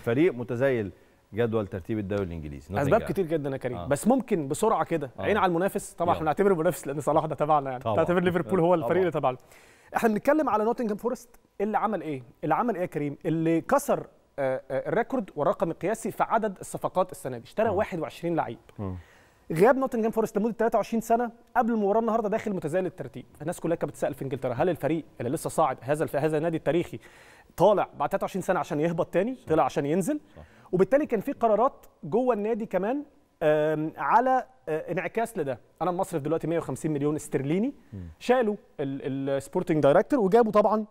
فريق متزايل جدول ترتيب الدوري الانجليزي اسباب كتير جدا يا كريم آه. بس ممكن بسرعه كده آه. عين على المنافس طبعا احنا بنعتبر المنافس لان صلاح ده تبعنا يعني تعتبر ليفربول هو الفريق اللي تبعنا احنا بنتكلم على نوتنجهام فورست اللي عمل ايه اللي عمل ايه يا كريم اللي كسر آه، آه، الريكورد والرقم القياسي في عدد الصفقات السنه دي اشترى 21 لعيب غياب نوتنجهام فورست لمده 23 سنه قبل المباراه النهارده داخل متزايد الترتيب الناس كلها كانت بتسال في انجلترا هل الفريق اللي لسه صاعد هذا الف... هذا النادي التاريخي طالع بعد 23 سنه عشان يهبط تاني طلع عشان ينزل وبالتالي كان في قرارات جوه النادي كمان على آه، انعكاس لده انا مصرف دلوقتي 150 مليون استرليني شالوا السبورتنج دايركتور وجابوا طبعا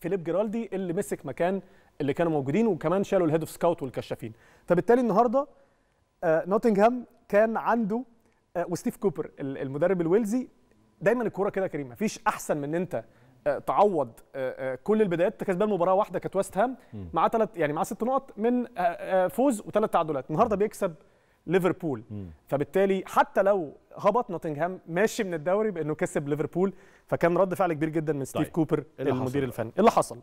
فيليب جيرالدي اللي مسك مكان اللي كانوا موجودين وكمان شالوا الهيد اوف سكاوت والكشافين فبالتالي النهارده آه، نوتنجهام كان عنده آه، وستيف كوبر المدرب الويلزي دايما الكوره كده كريم مفيش احسن من ان انت آه، تعوض آه، كل البدايات كسبان مباراه واحده كانت ويست هام مع ثلاث يعني مع ست نقط من فوز وثلاث تعادلات النهارده بيكسب ليفربول فبالتالي حتى لو هبط نوتنغهام ماشي من الدوري بانه كسب ليفربول فكان رد فعل كبير جدا من ستيف طيب. كوبر إيه المدير الفني إيه اللي حصل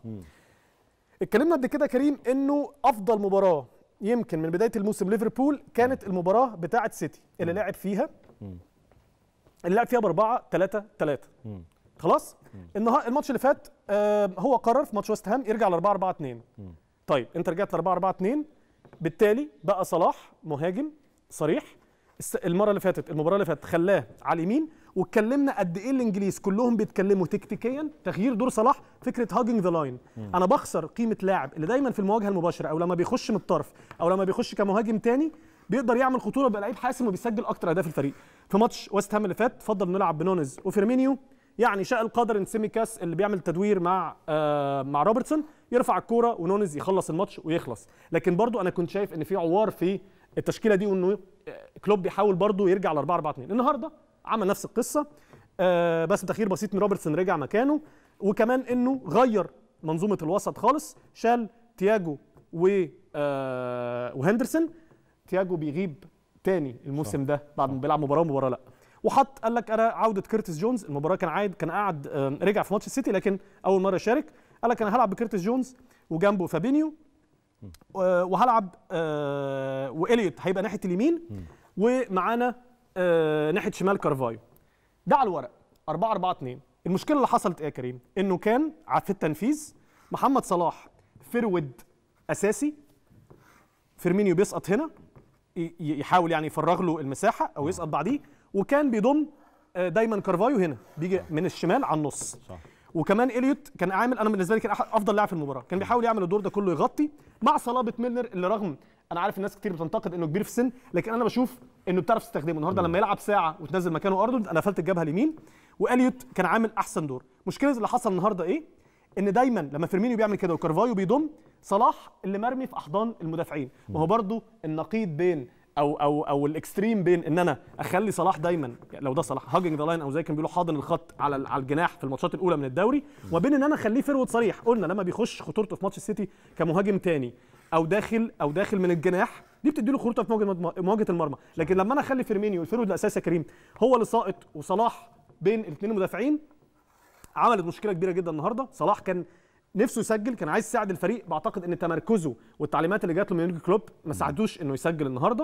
اتكلمنا قبل كده كريم انه افضل مباراه يمكن من بدايه الموسم ليفربول كانت المباراه بتاعه سيتي اللي لعب فيها اللي لعب فيها باربعه ثلاثه ثلاثه خلاص النهار الماتش اللي فات آه، هو قرر في ماتش ويست هام يرجع ل 4 4 2 طيب انت رجعت ل 4 4 2 بالتالي بقى صلاح مهاجم صريح المره اللي فاتت المباراه اللي فاتت خلاه على اليمين واتكلمنا قد ايه الانجليز كلهم بيتكلموا تكتيكيا تغيير دور صلاح فكره هاجنج ذا لاين انا بخسر قيمه لاعب اللي دايما في المواجهه المباشره او لما بيخش من الطرف او لما بيخش كمهاجم تاني بيقدر يعمل خطوره بقى لعيب حاسم وبيسجل اكتر اهداف الفريق في ماتش ويست هام اللي فات اتفضل نلعب بنونز وفيرمينيو يعني شاء القدر ان سيميكاس اللي بيعمل تدوير مع آه مع روبرتسون يرفع الكوره ونونز يخلص الماتش ويخلص لكن برضو انا كنت شايف ان في عوار في التشكيله دي وانه كلوب بيحاول برضه يرجع ل 4 4 2 النهارده عمل نفس القصه آه، بس تغيير بسيط من روبرتسون رجع مكانه وكمان انه غير منظومه الوسط خالص شال تياجو و آه، وهندرسون تياجو بيغيب تاني الموسم ده بعد ما بيلعب مباراه ومباراه لا وحط قال لك انا عوده كيرتس جونز المباراه كان عايد كان قاعد آه، رجع في ماتش السيتي لكن اول مره شارك قال لك انا هلعب بكيرتس جونز وجنبه فابينيو آه، وهلعب آه، واليوت هيبقى ناحيه اليمين ومعانا آه، ناحيه شمال كارفايو ده على الورق 4 4 2 المشكله اللي حصلت ايه يا كريم انه كان في التنفيذ محمد صلاح فرود اساسي فيرمينيو بيسقط هنا يحاول يعني يفرغ له المساحه او يسقط بعديه وكان بيضم دايما كارفايو هنا بيجي من الشمال على النص صح. وكمان اليوت كان عامل انا بالنسبه لي كان افضل لاعب في المباراه كان بيحاول يعمل الدور ده كله يغطي مع صلابه ميلنر اللي رغم انا عارف الناس كتير بتنتقد انه كبير في السن لكن انا بشوف انه بتعرف تستخدمه النهارده لما يلعب ساعه وتنزل مكانه ارنولد انا قفلت الجبهه اليمين واليوت كان عامل احسن دور مشكله اللي حصل النهارده ايه ان دايما لما فيرمينيو بيعمل كده وكارفايو بيضم صلاح اللي مرمي في احضان المدافعين وهو هو برضو النقيض بين او او او الاكستريم بين ان انا اخلي صلاح دايما يعني لو ده صلاح هاجنج ذا لاين او زي كان بيقولوا حاضن الخط على على الجناح في الماتشات الاولى من الدوري وبين ان انا اخليه فرود صريح قلنا لما بيخش خطورته في ماتش السيتي كمهاجم تاني او داخل او داخل من الجناح دي بتدي له خطورته في مواجهه المرمى لكن لما انا اخلي فيرمينيو الفيرود الاساسي يا كريم هو اللي ساقط وصلاح بين الاثنين المدافعين عملت مشكله كبيره جدا النهارده صلاح كان نفسه يسجل كان عايز يساعد الفريق بعتقد ان تمركزه والتعليمات اللي جات له من كلوب ما ساعدوش انه يسجل النهارده